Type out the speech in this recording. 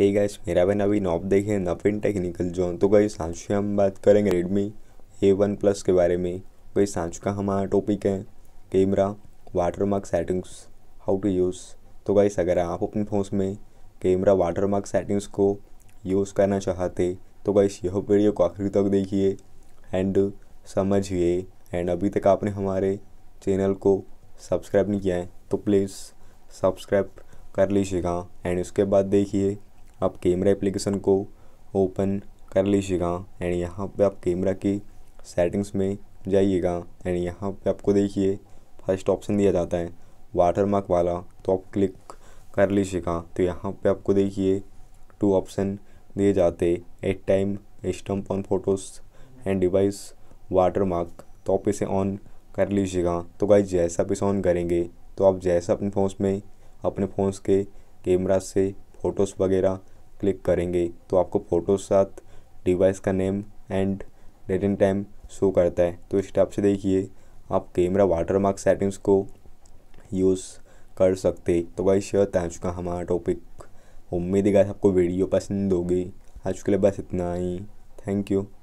hey guys मेरा बहन अभी नॉप देखे नफिन टेक्निकल जोन तो गई आज हम बात करेंगे रेडमी ए वन प्लस के बारे में गाइस सांस का हमारा टॉपिक है camera watermark settings how to use तो गाइस अगर आप अपने फ़ोन में कैमरा वाटरमार्क सेटिंग्स को यूज़ करना चाहते तो गाइस यह वीडियो को आखिर तक देखिए एंड समझिए एंड अभी तक आपने हमारे चैनल को सब्सक्राइब नहीं किया है तो प्लीज़ सब्सक्राइब कर लीजिएगा एंड उसके बाद देखिए आप कैमरा एप्लीकेशन को ओपन कर लीजिएगा एंड यहाँ पे आप कैमरा की सेटिंग्स में जाइएगा एंड यहाँ पे आपको देखिए फर्स्ट ऑप्शन दिया जाता है वाटरमार्क वाला तो आप क्लिक कर लीजिएगा तो यहाँ पे आपको देखिए टू ऑप्शन दिए जाते at time stamp on photos and device watermark तो आप इसे ऑन कर लीजिएगा तो भाई जैसा आप इसे ऑन करेंगे तो आप जैसा अपने फ़ोन में अपने फ़ोन के कैमरा से फ़ोटोज़ वगैरह क्लिक करेंगे तो आपको फ़ोटोज़ साथ डिवाइस का name and date and time show करता है तो इस टाइप से देखिए आप कैमरा वाटरमार्क सेटिंग्स को यूज़ कर सकते तो भाई शेयर आज का हमारा टॉपिक उम्मीद है आपको वीडियो पसंद होगी आज के लिए बस इतना ही थैंक यू